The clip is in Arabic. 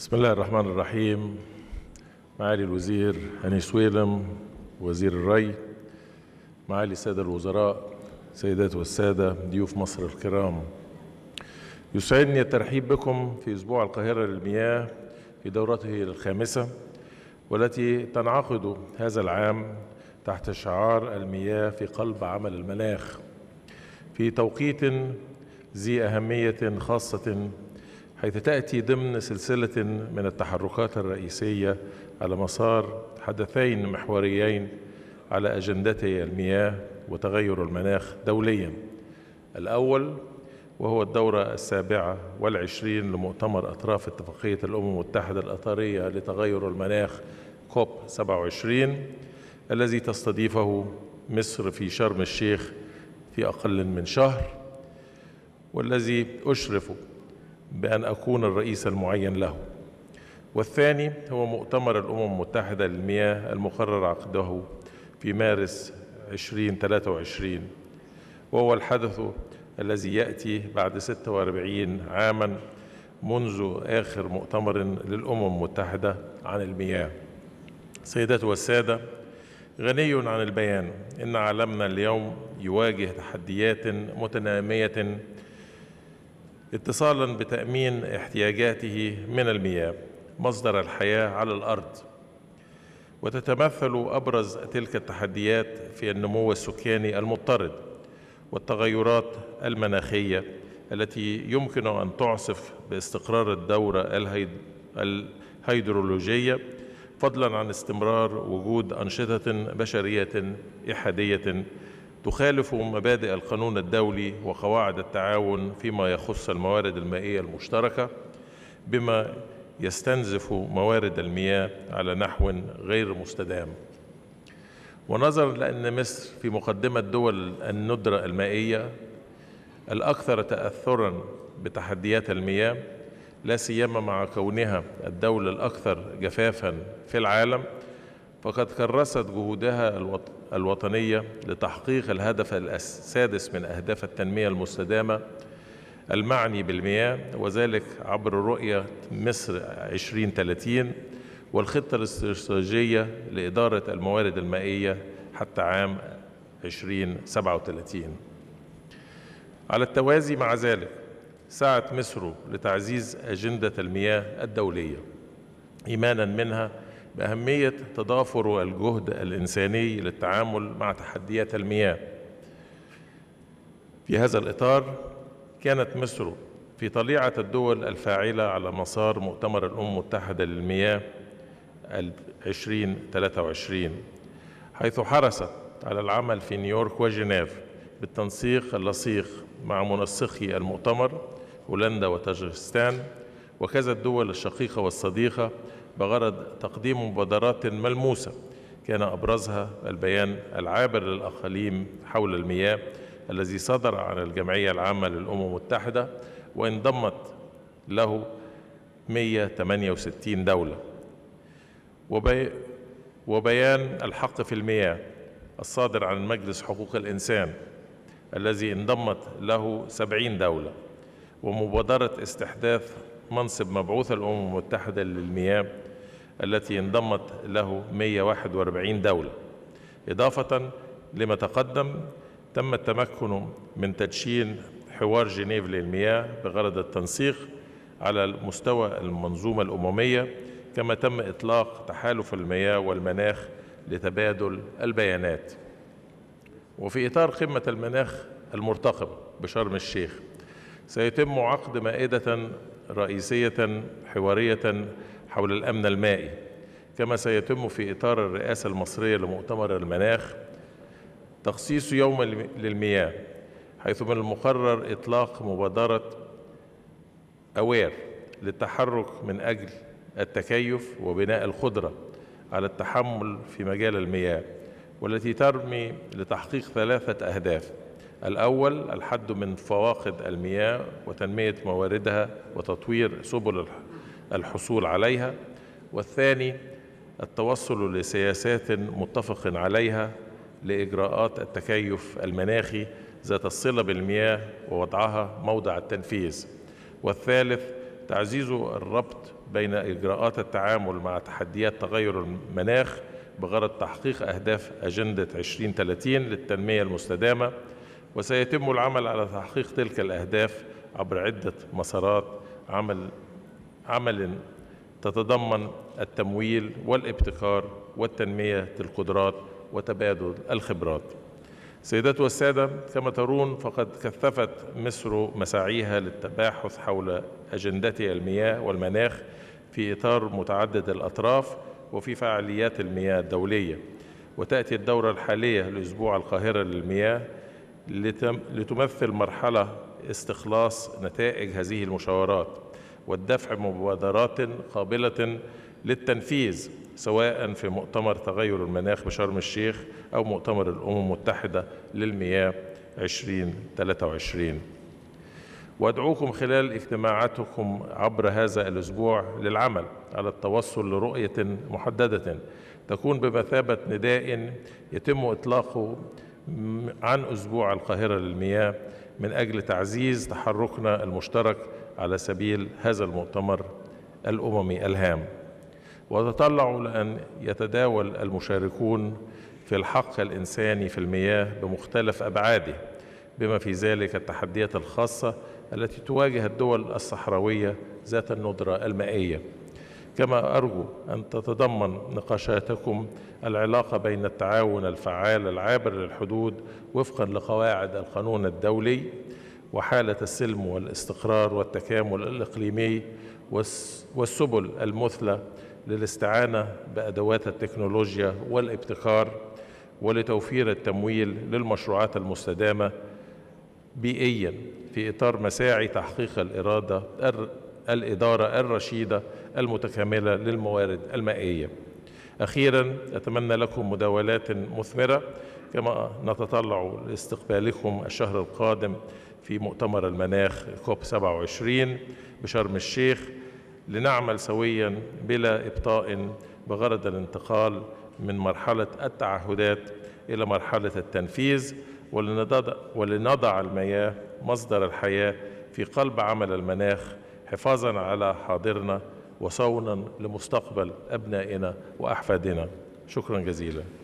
بسم الله الرحمن الرحيم معالي الوزير هاني سويلم وزير الري معالي السادة الوزراء سيدات والسادة ضيوف مصر الكرام يسعدني الترحيب بكم في أسبوع القاهرة للمياه في دورته الخامسة والتي تنعقد هذا العام تحت شعار المياه في قلب عمل المناخ في توقيت ذي أهمية خاصة حيث تأتي ضمن سلسلة من التحركات الرئيسية على مسار حدثين محوريين على أجندتي المياه وتغير المناخ دولياً الأول وهو الدورة السابعة والعشرين لمؤتمر أطراف اتفاقية الأمم المتحدة الأطارية لتغير المناخ كوب 27 الذي تستضيفه مصر في شرم الشيخ في أقل من شهر والذي أشرف بأن أكون الرئيس المعين له والثاني هو مؤتمر الأمم المتحدة للمياه المقرر عقده في مارس 2023 وهو الحدث الذي يأتي بعد 46 عاماً منذ آخر مؤتمر للأمم المتحدة عن المياه سيدات والسادة غني عن البيان إن عالمنا اليوم يواجه تحديات متنامية اتصالا بتأمين احتياجاته من المياه مصدر الحياة على الأرض وتتمثل أبرز تلك التحديات في النمو السكاني المضطرد والتغيرات المناخية التي يمكن أن تعصف باستقرار الدورة الهيدرولوجية فضلا عن استمرار وجود أنشطة بشرية إحادية تخالف مبادئ القانون الدولي وقواعد التعاون فيما يخص الموارد المائية المشتركة بما يستنزف موارد المياه على نحو غير مستدام ونظرا لأن مصر في مقدمة دول الندرة المائية الأكثر تأثرا بتحديات المياه لا سيما مع كونها الدولة الأكثر جفافا في العالم فقد كرست جهودها الوطنية لتحقيق الهدف السادس من أهداف التنمية المستدامة المعني بالمياه وذلك عبر رؤية مصر 2030 والخطة الاستراتيجية لإدارة الموارد المائية حتى عام 2037 على التوازي مع ذلك سعت مصر لتعزيز أجندة المياه الدولية إيمانا منها بأهمية تضافر الجهد الإنساني للتعامل مع تحديات المياه في هذا الإطار كانت مصر في طليعة الدول الفاعلة على مسار مؤتمر الأمم المتحدة للمياه 2023 حيث حرصت على العمل في نيويورك وجنيف بالتنسيق اللصيق مع منسقي المؤتمر هولندا وتاجكستان وكذا الدول الشقيقة والصديقة بغرض تقديم مبادرات ملموسة كان أبرزها البيان العابر للأقاليم حول المياه الذي صدر عن الجمعية العامة للأمم المتحدة وانضمت له 168 دولة وبي وبيان الحق في المياه الصادر عن مجلس حقوق الإنسان الذي انضمت له 70 دولة ومبادرة استحداث منصب مبعوث الأمم المتحدة للمياه التي انضمت له 141 دولة إضافة لما تقدم تم التمكن من تدشين حوار جنيف للمياه بغرض التنسيق على مستوى المنظومة الأممية كما تم إطلاق تحالف المياه والمناخ لتبادل البيانات وفي إطار قمة المناخ المرتقب بشرم الشيخ سيتم عقد مائدة رئيسية حوارية حول الأمن المائي كما سيتم في إطار الرئاسة المصرية لمؤتمر المناخ تخصيص يوم للمياه حيث من المقرر إطلاق مبادرة أوير للتحرك من أجل التكيف وبناء القدرة على التحمل في مجال المياه والتي ترمي لتحقيق ثلاثة أهداف الأول الحد من فواقد المياه وتنمية مواردها وتطوير سبل الحصول عليها والثاني التوصل لسياسات متفق عليها لإجراءات التكيف المناخي ذات الصلة بالمياه ووضعها موضع التنفيذ والثالث تعزيز الربط بين إجراءات التعامل مع تحديات تغير المناخ بغرض تحقيق أهداف أجندة 2030 للتنمية المستدامة وسيتم العمل على تحقيق تلك الأهداف عبر عدة مسارات عمل عمل تتضمن التمويل والابتكار والتنمية القدرات وتبادل الخبرات سيدات والسادة كما ترون فقد كثفت مصر مساعيها للتباحث حول أجندتها المياه والمناخ في إطار متعدد الأطراف وفي فعاليات المياه الدولية وتأتي الدورة الحالية لأسبوع القاهرة للمياه لتمثل مرحلة استخلاص نتائج هذه المشاورات والدفع مبادرات قابلة للتنفيذ سواء في مؤتمر تغير المناخ بشرم الشيخ أو مؤتمر الأمم المتحدة للمياه 2023 وأدعوكم خلال اجتماعاتكم عبر هذا الأسبوع للعمل على التوصل لرؤية محددة تكون بمثابة نداء يتم إطلاقه عن أسبوع القاهرة للمياه من أجل تعزيز تحركنا المشترك على سبيل هذا المؤتمر الأممي الهام وتطلع لأن يتداول المشاركون في الحق الإنساني في المياه بمختلف أبعاده بما في ذلك التحديات الخاصة التي تواجه الدول الصحراوية ذات الندرة المائية كما أرجو أن تتضمن نقاشاتكم العلاقة بين التعاون الفعال العابر للحدود وفقا لقواعد القانون الدولي وحالة السلم والاستقرار والتكامل الإقليمي والسبل المثلى للاستعانة بأدوات التكنولوجيا والابتكار ولتوفير التمويل للمشروعات المستدامة بيئيا في إطار مساعي تحقيق الإرادة الإدارة الرشيدة المتكاملة للموارد المائية أخيرا أتمنى لكم مداولات مثمرة كما نتطلع لاستقبالكم الشهر القادم في مؤتمر المناخ كوب 27 بشرم الشيخ لنعمل سويا بلا إبطاء بغرض الانتقال من مرحلة التعهدات إلى مرحلة التنفيذ ولنضع المياه مصدر الحياة في قلب عمل المناخ حفاظا على حاضرنا وصونا لمستقبل أبنائنا وأحفادنا شكرا جزيلا